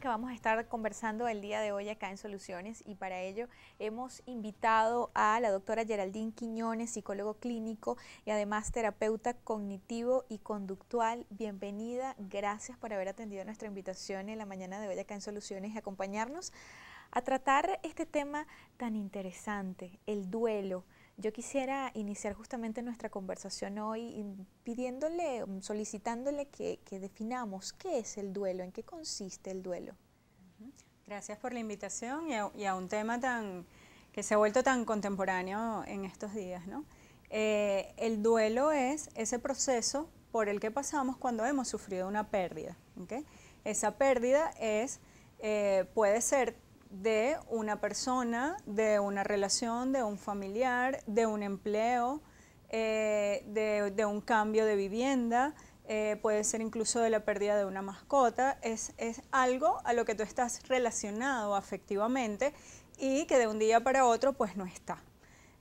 que vamos a estar conversando el día de hoy acá en Soluciones y para ello hemos invitado a la doctora Geraldine Quiñones, psicólogo clínico y además terapeuta cognitivo y conductual. Bienvenida, gracias por haber atendido nuestra invitación en la mañana de hoy acá en Soluciones y acompañarnos a tratar este tema tan interesante, el duelo yo quisiera iniciar justamente nuestra conversación hoy pidiéndole, mm, solicitándole que, definamos qué es el duelo, en qué consiste el duelo. Gracias por la invitación y a, un tema que se ha vuelto tan contemporáneo en estos días. Eh, el duelo es ese proceso por el que pasamos cuando hemos sufrido una pérdida. Esa pérdida es, eh, puede ser de una persona, de una relación, de un familiar, de un empleo, eh, de, un cambio de vivienda, eh, puede ser incluso de la pérdida de una mascota, es, algo a lo que tú estás relacionado afectivamente y que de un día para otro pues no está.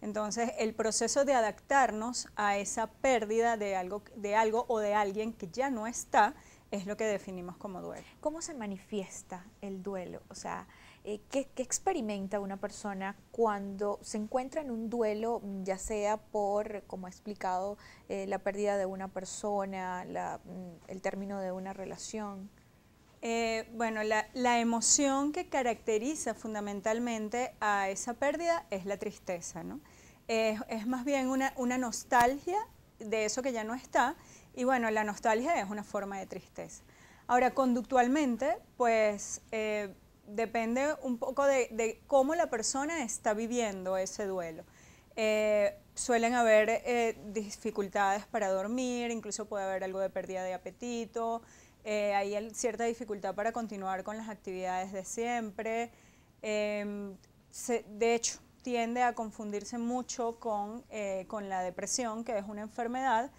Entonces, el proceso de adaptarnos a esa pérdida de algo, de algo o de alguien que ya no está es lo que definimos como duelo. ¿Cómo se manifiesta el duelo? O sea, eh, ¿qué, experimenta una persona cuando se encuentra en un duelo, ya sea por, como ha explicado, eh, la pérdida de una persona, mm, el término de una relación? Eh, bueno, la, emoción que caracteriza fundamentalmente a esa pérdida es la tristeza, ¿no? Es, más bien una, nostalgia de eso que ya no está y bueno, la nostalgia es una forma de tristeza. Ahora, conductualmente, pues depende un poco de, cómo la persona está viviendo ese duelo. Eh, suelen haber eh, dificultades para dormir, incluso puede haber algo de pérdida de apetito, eh, hay cierta dificultad para continuar con las actividades de siempre. Em, de hecho, tiende a confundirse mucho con la depresión, que es una enfermedad,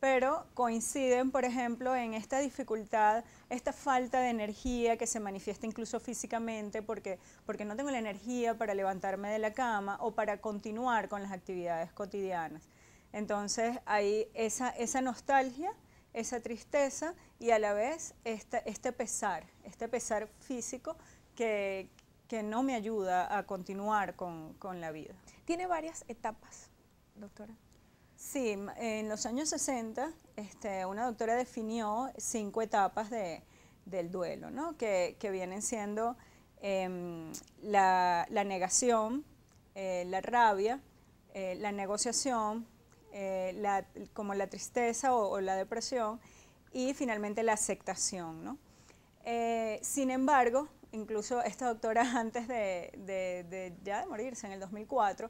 pero coinciden, por ejemplo, en esta dificultad, esta falta de energía que se manifiesta incluso físicamente porque, porque no tengo la energía para levantarme de la cama o para continuar con las actividades cotidianas. Entonces hay esa, esa nostalgia, esa tristeza y a la vez este pesar, este pesar físico que, que no me ayuda a continuar con, con la vida. Tiene varias etapas, doctora. Sí, en los años 60 este, una doctora definió cinco etapas del duelo, ¿no? que, vienen siendo em, la, negación, eh, la rabia, eh, la negociación, eh, como la tristeza o, la depresión y finalmente la aceptación. ¿no? sin embargo, incluso esta doctora antes ya de morirse en el 2004,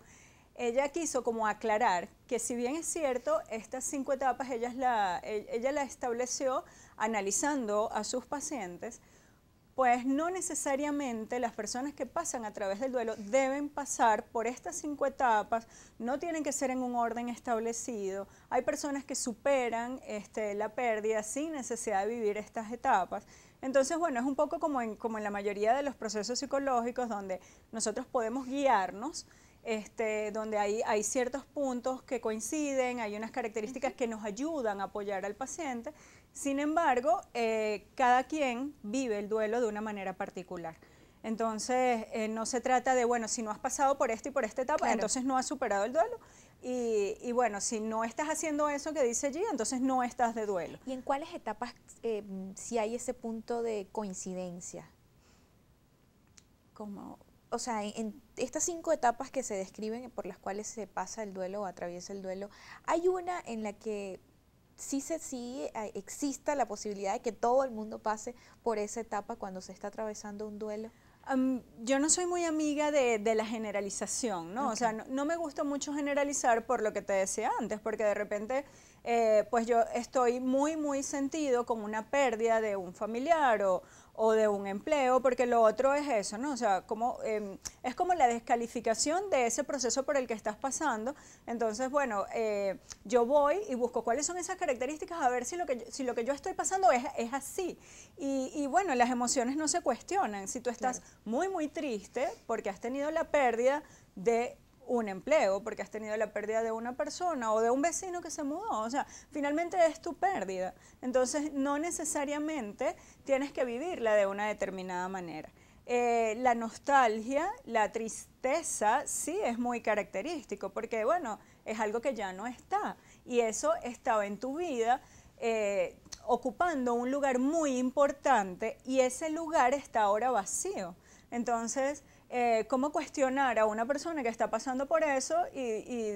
ella quiso como aclarar que si bien es cierto, estas cinco etapas ella, la, estableció analizando a sus pacientes, pues no necesariamente las personas que pasan a través del duelo deben pasar por estas cinco etapas, no tienen que ser en un orden establecido. Hay personas que superan este, la pérdida sin necesidad de vivir estas etapas. Entonces, bueno, es un poco como en la mayoría de los procesos psicológicos donde nosotros podemos guiarnos este, donde hay, ciertos puntos que coinciden, hay unas características que nos ayudan a apoyar al paciente. Sin embargo, eh, cada quien vive el duelo de una manera particular. Entonces, eh, no se trata de, bueno, si no has pasado por esto y por esta etapa, entonces no has superado el duelo. Y, bueno, si no estás haciendo eso que dice allí, entonces no estás de duelo. ¿Y en cuáles etapas eh, si hay ese punto de coincidencia? Como, o sea, en estas cinco etapas que se describen por las cuales se pasa el duelo o atraviesa el duelo, hay una en la que sí, se, sí exista la posibilidad de que todo el mundo pase por esa etapa cuando se está atravesando un duelo. yo no soy muy amiga de, la generalización, ¿no? O sea, no, me gusta mucho generalizar por lo que te decía antes, porque de repente, eh, pues yo estoy muy, muy sentido con una pérdida de un familiar o, o de un empleo, porque lo otro es eso, ¿no? O sea, como, em, es como la descalificación de ese proceso por el que estás pasando. Entonces, bueno, eh, yo voy y busco cuáles son esas características, a ver si lo que, si lo que yo estoy pasando es, así. Y, bueno, las emociones no se cuestionan. Si tú estás muy, muy triste porque has tenido la pérdida de un empleo, porque has tenido la pérdida de una persona o de un vecino que se mudó. O sea, finalmente es tu pérdida. Entonces, no necesariamente tienes que vivirla de una determinada manera. Eh, la nostalgia, la tristeza, sí es muy característico, porque bueno, es algo que ya no está. Y eso estaba en tu vida. Eh, ocupando un lugar muy importante y ese lugar está ahora vacío. Entonces, eh, ¿cómo cuestionar a una persona que está pasando por eso y,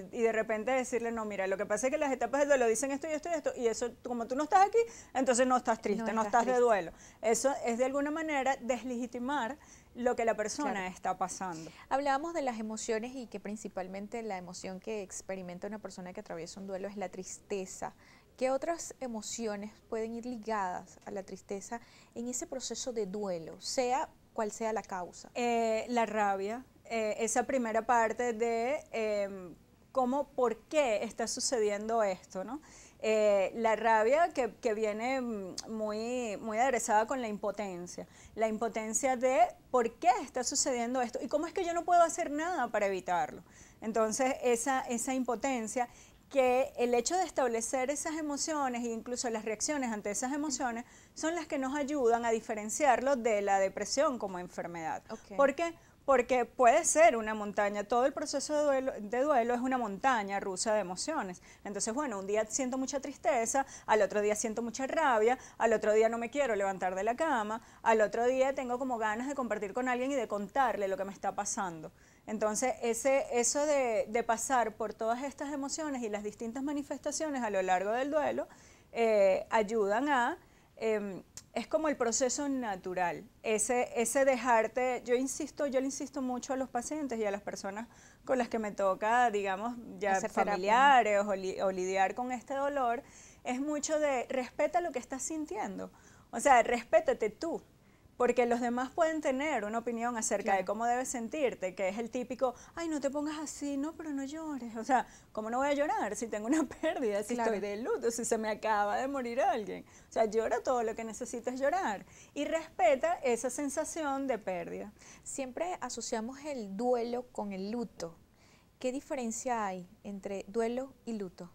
de repente decirle, no, mira, lo que pasa es que las etapas de duelo dicen esto y esto y esto, y eso, como tú no estás aquí, entonces no estás triste, no, estás, de duelo. Eso es de alguna manera deslegitimar lo que la persona está pasando. Hablábamos de las emociones y que principalmente la emoción que experimenta una persona que atraviesa un duelo es la tristeza. ¿Qué otras emociones pueden ir ligadas a la tristeza en ese proceso de duelo? Sea cuál sea la causa. Eh, la rabia, eh, esa primera parte de em, cómo, por qué está sucediendo esto, ¿no? Eh, la rabia que, viene mm, muy, muy aderezada con la impotencia. La impotencia de por qué está sucediendo esto y cómo es que yo no puedo hacer nada para evitarlo. Entonces, esa, esa impotencia, que el hecho de establecer esas emociones e incluso las reacciones ante esas emociones son las que nos ayudan a diferenciarlo de la depresión como enfermedad. ¿Por qué? Porque puede ser una montaña, todo el proceso de duelo, es una montaña rusa de emociones. Entonces, bueno, un día siento mucha tristeza, al otro día siento mucha rabia, al otro día no me quiero levantar de la cama, al otro día tengo como ganas de compartir con alguien y de contarle lo que me está pasando. Entonces, ese, eso de, pasar por todas estas emociones y las distintas manifestaciones a lo largo del duelo eh, ayudan a... Em, es como el proceso natural, ese, ese dejarte, yo insisto, yo le insisto mucho a los pacientes y a las personas con las que me toca, digamos, ya familiares o, lidiar con este dolor, es mucho de respeta lo que estás sintiendo, o sea, respétate tú, porque los demás pueden tener una opinión acerca de cómo debes sentirte, que es el típico, ay, no te pongas así, no, pero no llores. O sea, ¿cómo no voy a llorar si tengo una pérdida, si estoy de luto, si se me acaba de morir alguien? O sea, llora todo lo que necesites llorar y respeta esa sensación de pérdida. Siempre asociamos el duelo con el luto. ¿Qué diferencia hay entre duelo y luto?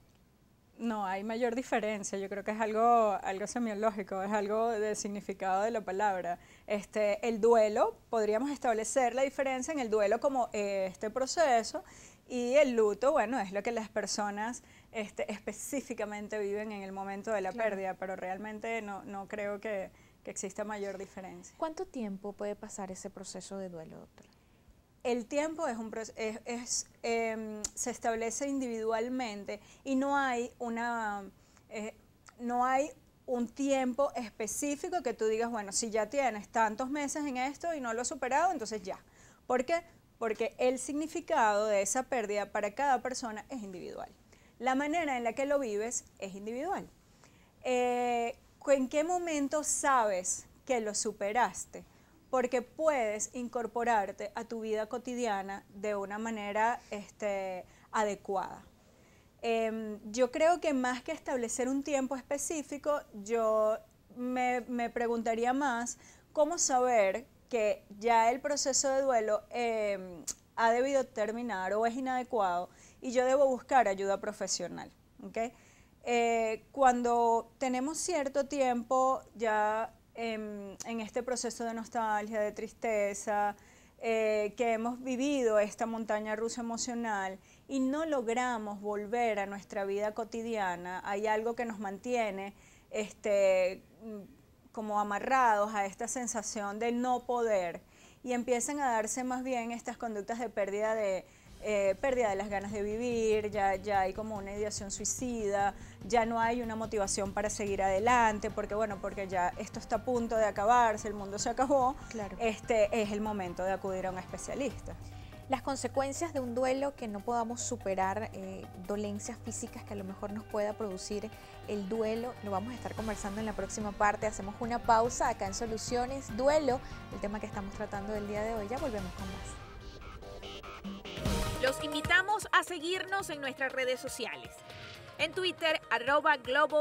No, hay mayor diferencia. Yo creo que es algo, algo semiológico, es algo de significado de la palabra. Este, el duelo, podríamos establecer la diferencia en el duelo como eh, este proceso y el luto, bueno, es lo que las personas este, específicamente viven en el momento de la pérdida, pero realmente no, creo que, que exista mayor diferencia. ¿Cuánto tiempo puede pasar ese proceso de duelo, doctora? el tiempo es em, se establece individualmente y no hay una eh, no hay un tiempo específico que tú digas, bueno, si ya tienes tantos meses en esto y no lo has superado, entonces ya. ¿Por qué? Porque el significado de esa pérdida para cada persona es individual. La manera en la que lo vives es individual. Eh, ¿En qué momento sabes que lo superaste? porque puedes incorporarte a tu vida cotidiana de una manera este, adecuada. Em, yo creo que más que establecer un tiempo específico, yo me, preguntaría más cómo saber que ya el proceso de duelo em, ha debido terminar o es inadecuado y yo debo buscar ayuda profesional. Eh, cuando tenemos cierto tiempo ya Em, en, este proceso de nostalgia, de tristeza, eh, que hemos vivido esta montaña rusa emocional y no logramos volver a nuestra vida cotidiana, hay algo que nos mantiene este, como amarrados a esta sensación de no poder y empiezan a darse más bien estas conductas de pérdida de eh, pérdida de las ganas de vivir, ya, ya hay como una ideación suicida, ya no hay una motivación para seguir adelante, porque bueno, porque ya esto está a punto de acabarse, el mundo se acabó, claro. este es el momento de acudir a un especialista. Las consecuencias de un duelo que no podamos superar, eh, dolencias físicas que a lo mejor nos pueda producir el duelo, lo vamos a estar conversando en la próxima parte. Hacemos una pausa acá en Soluciones Duelo, el tema que estamos tratando del día de hoy. Ya volvemos con más. Los invitamos a seguirnos en nuestras redes sociales. En Twitter, arroba Globo